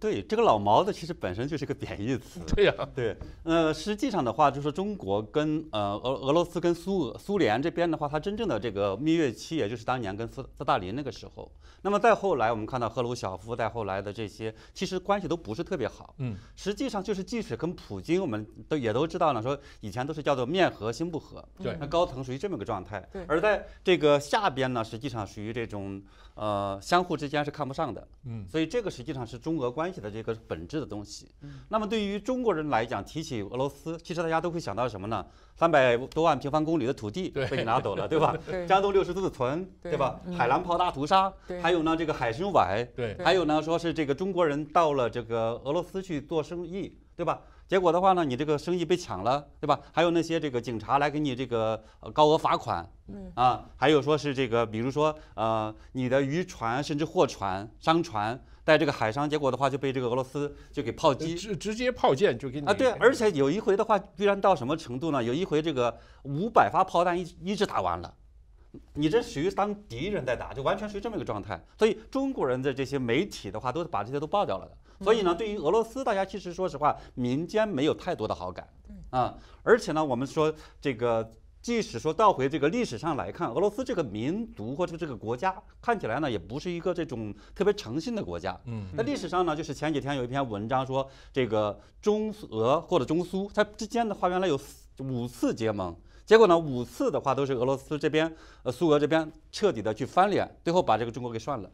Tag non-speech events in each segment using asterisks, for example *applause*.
对这个老毛子其实本身就是个贬义词。对呀。对，呃，实际上的话，就是中国跟呃俄俄罗斯跟苏苏联这边的话，它真正的这个蜜月期，也就是当年跟斯斯大林那个时候。那么再后来，我们看到赫鲁晓夫，再后来的这些，其实关系都不是特别好。嗯。实际上就是即使跟普京，我们都也都知道呢，说以前都是叫做面和心不和。对。那高层属于这么个状态。对。而在这个下边呢，实际上属于这种呃相互之间是看不上的。嗯。所以这个实际上是中俄关。关系的这个本质的东西。那么对于中国人来讲，提起俄罗斯，其实大家都会想到什么呢？三百多万平方公里的土地被你拿走了，对吧？江东六十四屯，对吧？海南炮大屠杀，还有呢，这个海参崴，对。还有呢，说是这个中国人到了这个俄罗斯去做生意，对吧？结果的话呢，你这个生意被抢了，对吧？还有那些这个警察来给你这个高额罚款，嗯啊，还有说是这个，比如说呃，你的渔船甚至货船、商船。在这个海上，结果的话就被这个俄罗斯就给炮击，直直接炮舰就给你啊，对，而且有一回的话，居然到什么程度呢？有一回这个五百发炮弹一一直打完了，你这属于当敌人在打，就完全属于这么一个状态。所以中国人的这些媒体的话，都把这些都爆掉了。所以呢，对于俄罗斯，大家其实说实话，民间没有太多的好感，啊，而且呢，我们说这个。即使说倒回这个历史上来看，俄罗斯这个民族或者这个国家看起来呢，也不是一个这种特别诚信的国家。嗯，那历史上呢，就是前几天有一篇文章说，这个中俄或者中苏它之间的话，原来有五次结盟，结果呢，五次的话都是俄罗斯这边、呃苏俄这边彻底的去翻脸，最后把这个中国给涮了，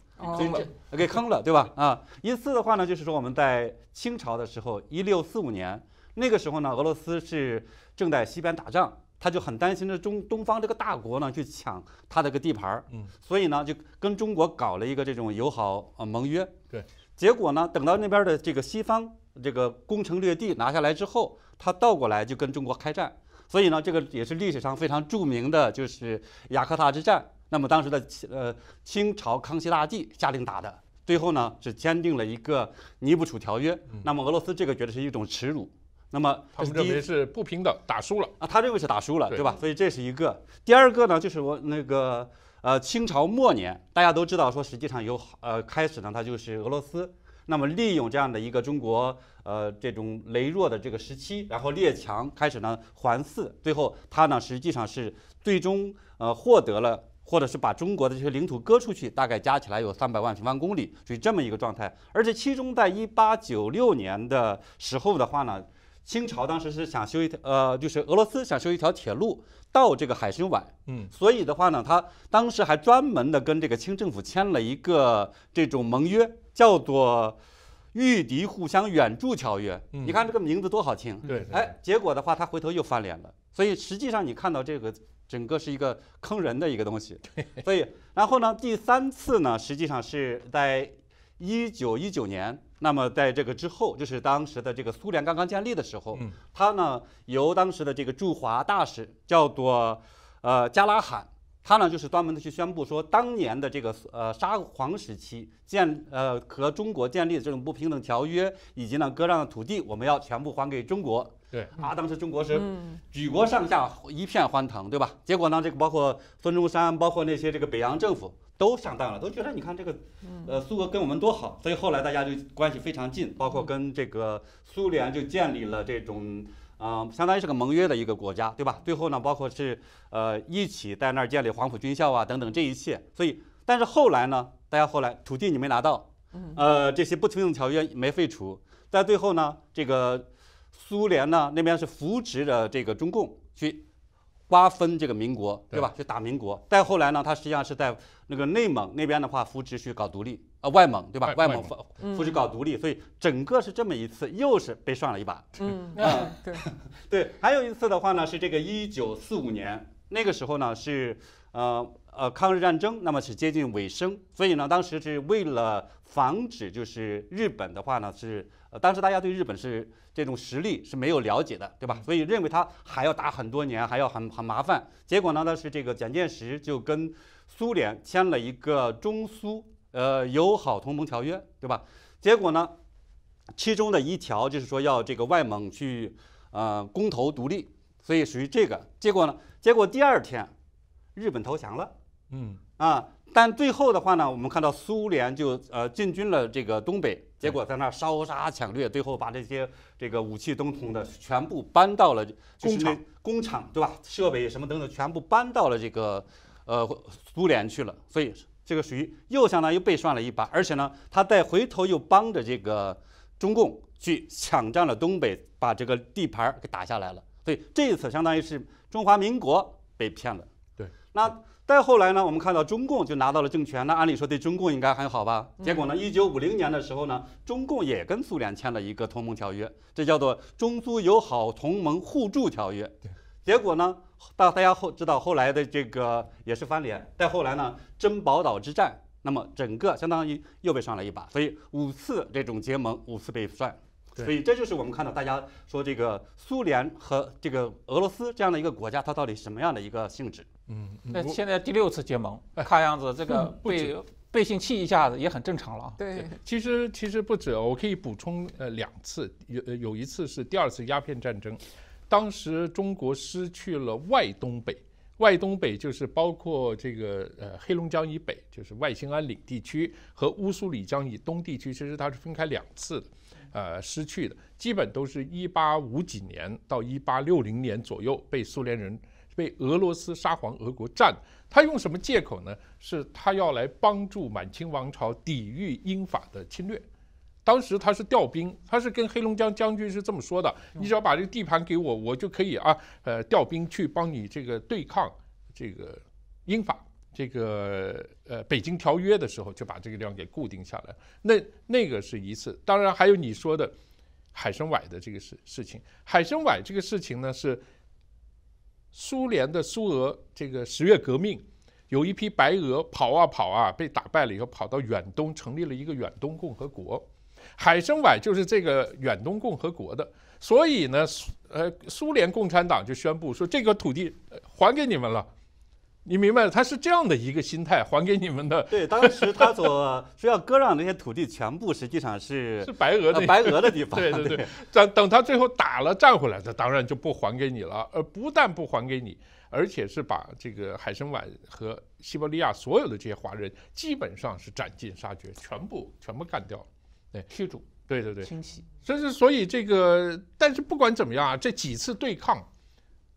给坑了，对吧？啊，一次的话呢，就是说我们在清朝的时候，一六四五年那个时候呢，俄罗斯是正在西边打仗。他就很担心这中东方这个大国呢去抢他这个地盘儿，嗯，所以呢就跟中国搞了一个这种友好呃盟约，对。结果呢等到那边的这个西方这个攻城略地拿下来之后，他倒过来就跟中国开战。所以呢这个也是历史上非常著名的，就是雅克萨之战。那么当时的呃清朝康熙大帝下令打的，最后呢是签订了一个尼布楚条约。那么俄罗斯这个觉得是一种耻辱。那么他们认为是不平等，打输了啊，他认为是打输了，对吧？所以这是一个。第二个呢，就是我那个呃，清朝末年，大家都知道说，实际上有呃，开始呢，它就是俄罗斯，那么利用这样的一个中国呃这种羸弱的这个时期，然后列强开始呢环伺，最后它呢实际上是最终呃获得了，或者是把中国的这些领土割出去，大概加起来有三百万平方公里，属于这么一个状态。而且其中在一八九六年的时候的话呢。清朝当时是想修一条，呃，就是俄罗斯想修一条铁路到这个海参崴，嗯，所以的话呢，他当时还专门的跟这个清政府签了一个这种盟约，叫做《御敌互相援助条约》。嗯，你看这个名字多好听，对，哎，结果的话，他回头又翻脸了。所以实际上你看到这个整个是一个坑人的一个东西。对，所以然后呢，第三次呢，实际上是在一九一九年。那么，在这个之后，就是当时的这个苏联刚刚建立的时候，他呢由当时的这个驻华大使叫做呃加拉罕，他呢就是专门的去宣布说，当年的这个呃沙皇时期建呃和中国建立的这种不平等条约，以及呢割让的土地，我们要全部还给中国。对啊，当时中国是举国上下一片欢腾，对吧？结果呢，这个包括孙中山，包括那些这个北洋政府。都上当了，都觉得你看这个，呃，苏俄跟我们多好，所以后来大家就关系非常近，包括跟这个苏联就建立了这种，啊，相当于是个盟约的一个国家，对吧？最后呢，包括是呃一起在那儿建立黄埔军校啊，等等这一切。所以，但是后来呢，大家后来土地你没拿到，呃，这些不平等条约没废除，在最后呢，这个苏联呢那边是扶植着这个中共去。瓜分这个民国，对吧？去打民国，再后来呢，他实际上是在那个内蒙那边的话，扶持去搞独立，啊，外蒙，对吧？外蒙扶扶持搞独立，所以整个是这么一次，又是被涮了一把。嗯啊，*laughs* 对对，还有一次的话呢，是这个一九四五年那个时候呢，是呃。呃，抗日战争那么是接近尾声，所以呢，当时是为了防止就是日本的话呢，是当时大家对日本是这种实力是没有了解的，对吧？所以认为他还要打很多年，还要很很麻烦。结果呢，那是这个蒋介石就跟苏联签了一个中苏呃友好同盟条约，对吧？结果呢，其中的一条就是说要这个外蒙去呃公投独立，所以属于这个。结果呢，结果第二天日本投降了。嗯啊，但最后的话呢，我们看到苏联就呃进军了这个东北，结果在那儿烧杀抢掠，最后把这些这个武器等同的全部搬到了工厂，工厂对吧？设备什么等等全部搬到了这个呃苏联去了，所以这个属于又相当于被涮了一把，而且呢，他再回头又帮着这个中共去抢占了东北，把这个地盘给打下来了，所以这一次相当于是中华民国被骗了，对，那。再后来呢，我们看到中共就拿到了政权，那按理说对中共应该很好吧？结果呢，一九五零年的时候呢，中共也跟苏联签了一个同盟条约，这叫做《中苏友好同盟互助条约》。结果呢，大大家后知道后来的这个也是翻脸。再后来呢，珍宝岛之战，那么整个相当于又被涮了一把。所以五次这种结盟，五次被涮。所以这就是我们看到大家说这个苏联和这个俄罗斯这样的一个国家，它到底什么样的一个性质？嗯，那现在第六次结盟，看样子这个被背信弃一下子也很正常了。对，其实其实不止，我可以补充呃两次，有有一次是第二次鸦片战争，当时中国失去了外东北，外东北就是包括这个呃黑龙江以北，就是外兴安岭地区和乌苏里江以东地区，其实它是分开两次的。呃，失去的基本都是一八五几年到一八六零年左右被苏联人、被俄罗斯沙皇俄国占。他用什么借口呢？是他要来帮助满清王朝抵御英法的侵略。当时他是调兵，他是跟黑龙江将军是这么说的：你只要把这个地盘给我，我就可以啊，呃，调兵去帮你这个对抗这个英法。这个呃，北京条约的时候就把这个量给固定下来。那那个是一次，当然还有你说的海参崴的这个事事情。海参崴这个事情呢，是苏联的苏俄这个十月革命，有一批白俄跑啊跑啊，被打败了以后，跑到远东，成立了一个远东共和国。海参崴就是这个远东共和国的，所以呢，苏呃苏联共产党就宣布说，这个土地还给你们了。你明白了，他是这样的一个心态，还给你们的。对，当时他所说 *laughs* 要割让那些土地，全部实际上是是白俄的白俄的地方。对 *laughs* 对对，但等他最后打了战回来，他当然就不还给你了，而不但不还给你，而且是把这个海参崴和西伯利亚所有的这些华人基本上是斩尽杀绝，全部全部干掉了，对驱逐，对对对，清洗。这是所以这个，但是不管怎么样啊，这几次对抗。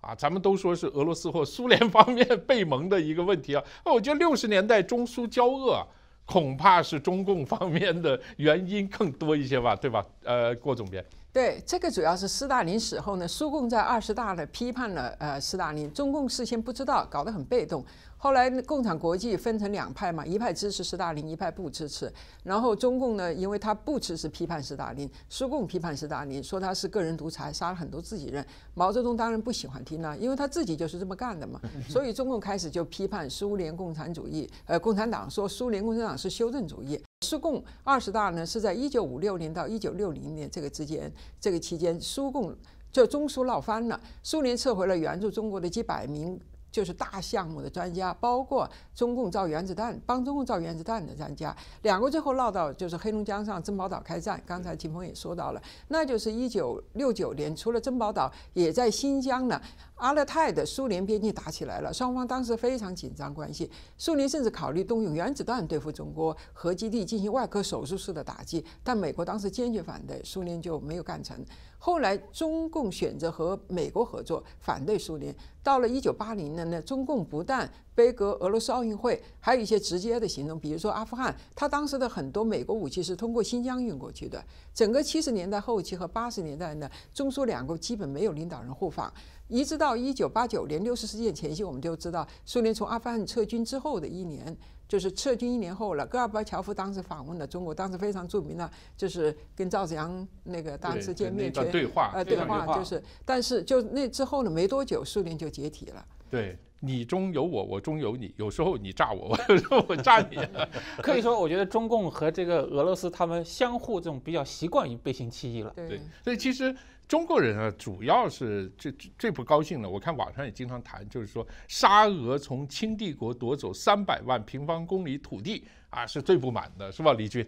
啊，咱们都说是俄罗斯或苏联方面 *laughs* 被蒙的一个问题啊，我觉得六十年代中苏交恶，恐怕是中共方面的原因更多一些吧，对吧？呃，郭总编，对这个主要是斯大林死后呢，苏共在二十大呢批判了呃斯大林，中共事先不知道，搞得很被动。后来共产国际分成两派嘛，一派支持斯大林，一派不支持。然后中共呢，因为他不支持批判斯大林，苏共批判斯大林，说他是个人独裁，杀了很多自己人。毛泽东当然不喜欢听了，因为他自己就是这么干的嘛。*laughs* 所以中共开始就批判苏联共产主义，呃，共产党说苏联共产党是修正主义。苏共二十大呢，是在一九五六年到一九六零年这个之间，这个期间，苏共就中苏闹翻了，苏联撤回了援助中国的几百名。就是大项目的专家，包括中共造原子弹、帮中共造原子弹的专家。两国最后闹到就是黑龙江上珍宝岛开战。刚才秦鹏也说到了，那就是一九六九年，除了珍宝岛，也在新疆呢，阿勒泰的苏联边境打起来了，双方当时非常紧张关系。苏联甚至考虑动用原子弹对付中国核基地进行外科手术式的打击，但美国当时坚决反对，苏联就没有干成。后来，中共选择和美国合作，反对苏联。到了一九八零年呢，中共不但背革俄罗斯奥运会，还有一些直接的行动，比如说阿富汗，他当时的很多美国武器是通过新疆运过去的。整个七十年代后期和八十年代呢，中苏两国基本没有领导人互访，一直到一九八九年，六四事件前夕，我们就知道苏联从阿富汗撤军之后的一年。就是撤军一年后了，戈尔巴乔夫当时访问了中国，当时非常著名的，就是跟赵紫阳那个当时见面、对话，呃，对话就是，但是就那之后呢，没多久苏联就解体了。对你中有我，我中有你。有时候你炸我，有时候我炸你。*laughs* 可以说，我觉得中共和这个俄罗斯他们相互这种比较习惯于背信弃义了。对，所以其实中国人啊，主要是最最不高兴的。我看网上也经常谈，就是说沙俄从清帝国夺走三百万平方公里土地啊，是最不满的，是吧，李军？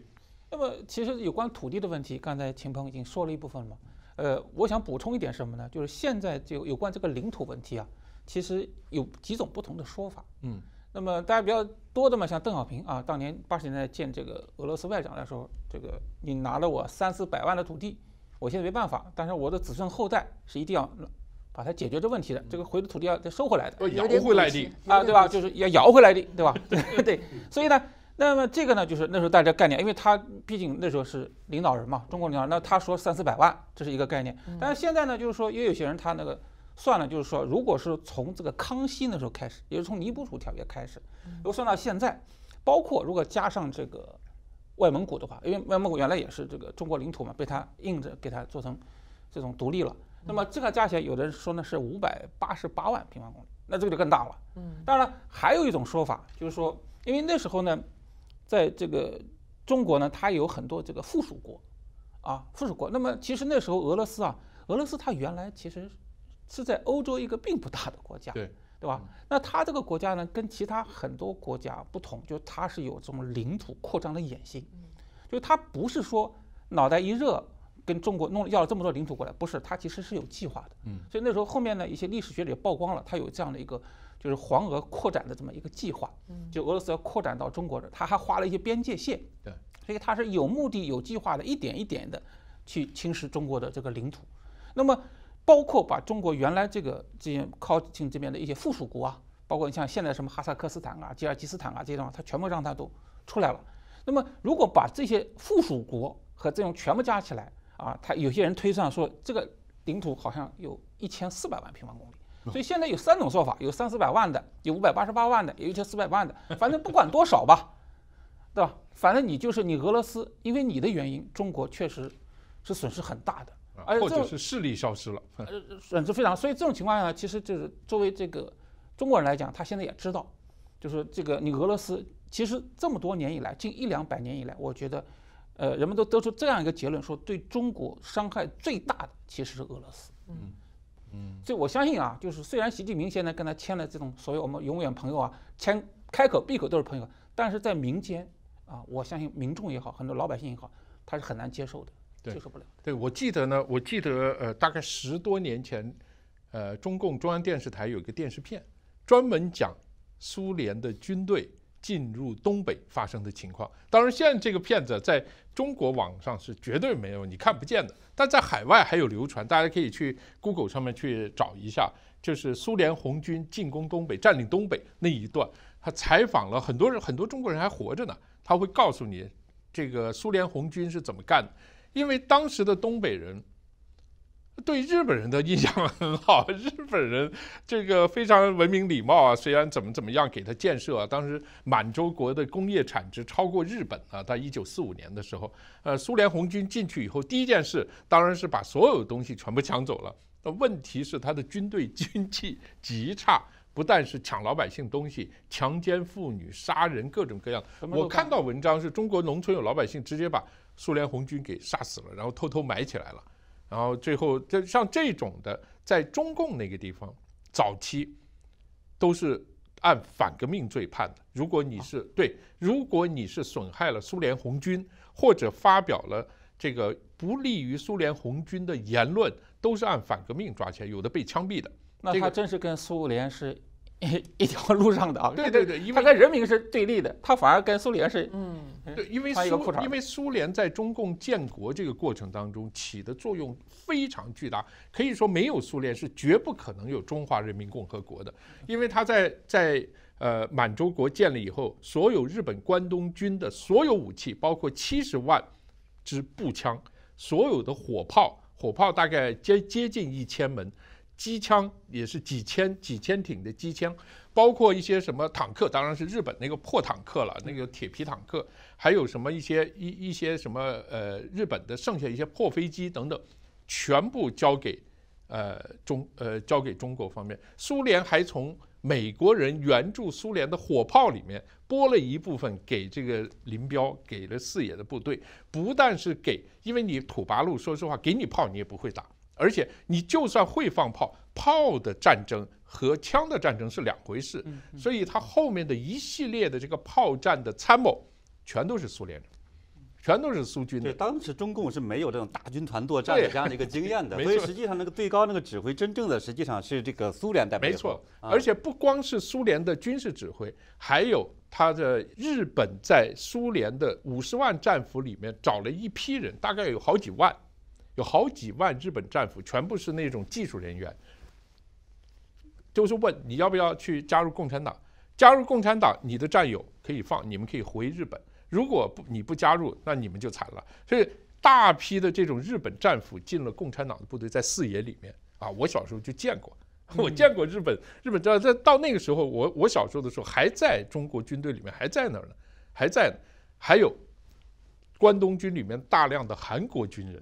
那么，其实有关土地的问题，刚才秦鹏已经说了一部分了嘛。呃，我想补充一点什么呢？就是现在就有关这个领土问题啊。其实有几种不同的说法，嗯，那么大家比较多的嘛，像邓小平啊，当年八十年代见这个俄罗斯外长来说，这个你拿了我三四百万的土地，我现在没办法，但是我的子孙后代是一定要把它解决这问题的，这个回的土地要再收回来的，要夺回来的啊，对吧？就是要要回来的，对吧？*laughs* 对，所以呢，那么这个呢，就是那时候大家概念，因为他毕竟那时候是领导人嘛，中国领导人，那他说三四百万，这是一个概念，但是现在呢，就是说，因为有些人他那个。算了，就是说，如果是从这个康熙那时候开始，也是从《尼布楚条约》开始，如果算到现在，包括如果加上这个外蒙古的话，因为外蒙古原来也是这个中国领土嘛，被它硬着给它做成这种独立了。那么这个加起来，有的人说呢是五百八十八万平方公里，那这个就更大了。嗯，当然还有一种说法，就是说，因为那时候呢，在这个中国呢，它有很多这个附属国啊，附属国。那么其实那时候俄罗斯啊，俄罗斯它原来其实。是在欧洲一个并不大的国家，对对吧？那它这个国家呢，跟其他很多国家不同，就它是有这种领土扩张的野心，就它不是说脑袋一热跟中国弄要了这么多领土过来，不是，它其实是有计划的。嗯，所以那时候后面呢，一些历史学者曝光了，它有这样的一个就是黄俄扩展的这么一个计划，嗯，就俄罗斯要扩展到中国的，它还画了一些边界线，对，所以它是有目的有计划的一点一点的去侵蚀中国的这个领土，那么。包括把中国原来这个这些靠近这边的一些附属国啊，包括你像现在什么哈萨克斯坦啊、吉尔吉斯坦啊这些地方，它全部让它都出来了。那么如果把这些附属国和这种全部加起来啊，它有些人推算说这个领土好像有一千四百万平方公里。所以现在有三种说法：有三四百万的，有五百八十八万的，有一千四百万的。反正不管多少吧，对吧？反正你就是你俄罗斯，因为你的原因，中国确实是损失很大的。或者是势力消失了，*laughs* 呃，失非常，所以这种情况下，其实就是作为这个中国人来讲，他现在也知道，就是这个你俄罗斯，其实这么多年以来，近一两百年以来，我觉得，呃，人们都得出这样一个结论，说对中国伤害最大的其实是俄罗斯。嗯嗯，所以我相信啊，就是虽然习近平现在跟他签了这种所谓我们永远朋友啊，签开口闭口都是朋友，但是在民间啊，我相信民众也好，很多老百姓也好，他是很难接受的。接受不了。对，我记得呢，我记得，呃，大概十多年前，呃，中共中央电视台有一个电视片，专门讲苏联的军队进入东北发生的情况。当然，现在这个片子在中国网上是绝对没有，你看不见的。但在海外还有流传，大家可以去 Google 上面去找一下，就是苏联红军进攻东北、占领东北那一段，他采访了很多人，很多中国人还活着呢，他会告诉你这个苏联红军是怎么干的。因为当时的东北人对日本人的印象很好，*laughs* 日本人这个非常文明礼貌啊。虽然怎么怎么样给他建设啊，当时满洲国的工业产值超过日本啊。他一九四五年的时候，呃，苏联红军进去以后，第一件事当然是把所有东西全部抢走了。那问题是他的军队军纪极差，不但是抢老百姓东西、强奸妇女、杀人，各种各样。我看到文章是中国农村有老百姓直接把。苏联红军给杀死了，然后偷偷埋起来了，然后最后就像这种的，在中共那个地方，早期都是按反革命罪判的。如果你是对，如果你是损害了苏联红军，或者发表了这个不利于苏联红军的言论，都是按反革命抓起来，有的被枪毙的。那他真是跟苏联是。*laughs* 一条路上的啊，对对对，他跟人民是对立的，他反而跟苏联是，嗯，对，因为苏，因为苏联在中共建国这个过程当中起的作用非常巨大，可以说没有苏联是绝不可能有中华人民共和国的，因为他在在呃满洲国建立以后，所有日本关东军的所有武器，包括七十万支步枪，所有的火炮，火炮大概接接近一千门。机枪也是几千几千挺的机枪，包括一些什么坦克，当然是日本那个破坦克了，那个铁皮坦克，还有什么一些一一些什么呃日本的剩下一些破飞机等等，全部交给呃中呃交给中国方面。苏联还从美国人援助苏联的火炮里面拨了一部分给这个林彪，给了四野的部队，不但是给，因为你土八路，说实话，给你炮你也不会打。而且你就算会放炮，炮的战争和枪的战争是两回事，所以他后面的一系列的这个炮战的参谋，全都是苏联人。全都是苏军的。对，当时中共是没有这种大军团作战的这样的一个经验的，所以实际上那个最高那个指挥真正的实际上是这个苏联代表。没错，而且不光是苏联的军事指挥，还有他的日本在苏联的五十万战俘里面找了一批人，大概有好几万。有好几万日本战俘，全部是那种技术人员，就是问你要不要去加入共产党？加入共产党，你的战友可以放，你们可以回日本；如果不你不加入，那你们就惨了。所以大批的这种日本战俘进了共产党的部队，在四野里面啊，我小时候就见过，我见过日本日本战在到那个时候，我我小时候的时候还在中国军队里面，还在那儿呢，还在，还有关东军里面大量的韩国军人。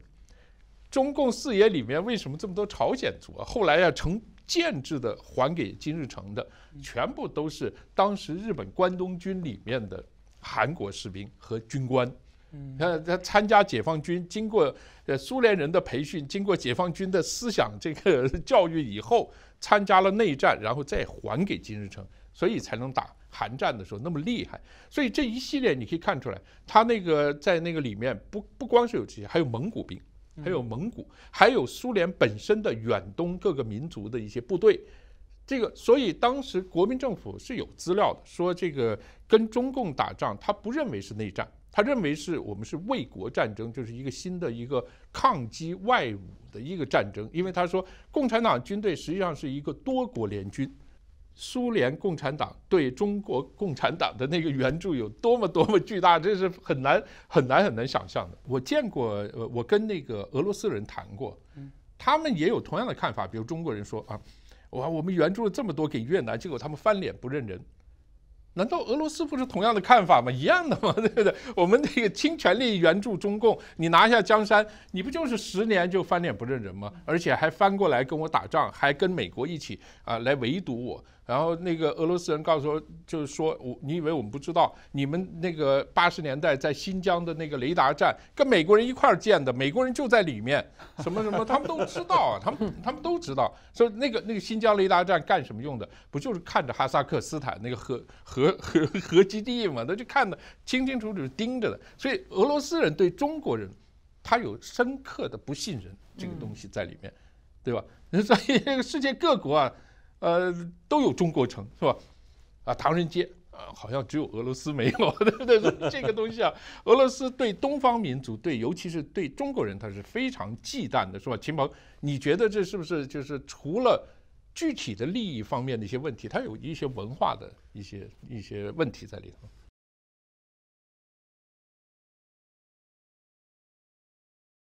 中共四野里面为什么这么多朝鲜族啊？后来要成建制的还给金日成的，全部都是当时日本关东军里面的韩国士兵和军官。嗯，他参加解放军，经过呃苏联人的培训，经过解放军的思想这个教育以后，参加了内战，然后再还给金日成，所以才能打韩战的时候那么厉害。所以这一系列你可以看出来，他那个在那个里面不不光是有这些，还有蒙古兵。还有蒙古，还有苏联本身的远东各个民族的一些部队，这个，所以当时国民政府是有资料的，说这个跟中共打仗，他不认为是内战，他认为是我们是卫国战争，就是一个新的一个抗击外侮的一个战争，因为他说共产党军队实际上是一个多国联军。苏联共产党对中国共产党的那个援助有多么多么巨大，这是很难很难很难想象的。我见过，呃，我跟那个俄罗斯人谈过，他们也有同样的看法。比如中国人说啊，我我们援助了这么多给越南，结果他们翻脸不认人。难道俄罗斯不是同样的看法吗？一样的吗？*laughs* 对不对？我们那个倾全力援助中共，你拿下江山，你不就是十年就翻脸不认人吗？而且还翻过来跟我打仗，还跟美国一起啊来围堵我。然后那个俄罗斯人告诉我，就是说，我你以为我们不知道，你们那个八十年代在新疆的那个雷达站，跟美国人一块儿建的，美国人就在里面，什么什么，他们都知道啊，他们他们都知道，说那个那个新疆雷达站干什么用的，不就是看着哈萨克斯坦那个核核核核基地嘛，那就看的清清楚楚，盯着的。所以俄罗斯人对中国人，他有深刻的不信任这个东西在里面，对吧？所以世界各国啊。呃，都有中国城是吧？啊，唐人街啊，好像只有俄罗斯没有，对 *laughs* 不对？这个东西啊，俄罗斯对东方民族，对尤其是对中国人，他是非常忌惮的，是吧？秦鹏，你觉得这是不是就是除了具体的利益方面的一些问题，它有一些文化的一些一些问题在里头？